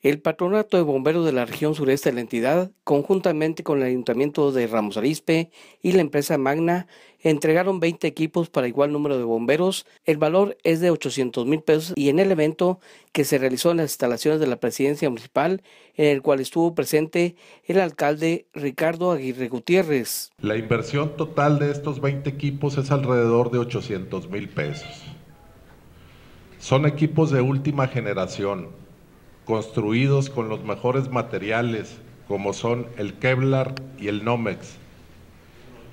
El Patronato de Bomberos de la región sureste de la entidad, conjuntamente con el Ayuntamiento de Ramos Arizpe y la empresa Magna, entregaron 20 equipos para igual número de bomberos. El valor es de 800 mil pesos y en el evento que se realizó en las instalaciones de la presidencia municipal, en el cual estuvo presente el alcalde Ricardo Aguirre Gutiérrez. La inversión total de estos 20 equipos es alrededor de 800 mil pesos. Son equipos de última generación construidos con los mejores materiales como son el Kevlar y el Nomex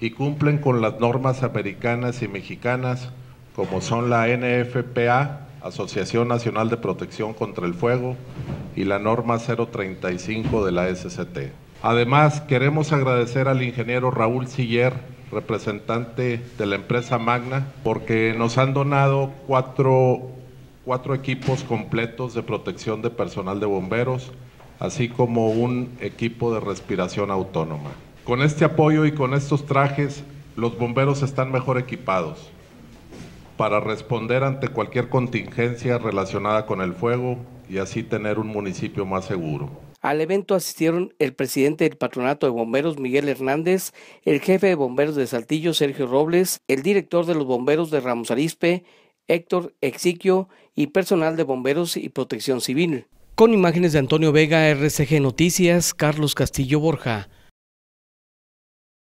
y cumplen con las normas americanas y mexicanas como son la NFPA, Asociación Nacional de Protección contra el Fuego, y la norma 035 de la SCT. Además, queremos agradecer al ingeniero Raúl Siller, representante de la empresa Magna, porque nos han donado cuatro cuatro equipos completos de protección de personal de bomberos, así como un equipo de respiración autónoma. Con este apoyo y con estos trajes, los bomberos están mejor equipados para responder ante cualquier contingencia relacionada con el fuego y así tener un municipio más seguro. Al evento asistieron el presidente del Patronato de Bomberos, Miguel Hernández, el jefe de bomberos de Saltillo, Sergio Robles, el director de los bomberos de Ramos Arispe, Héctor Exiquio y personal de bomberos y protección civil. Con imágenes de Antonio Vega, RCG Noticias, Carlos Castillo Borja.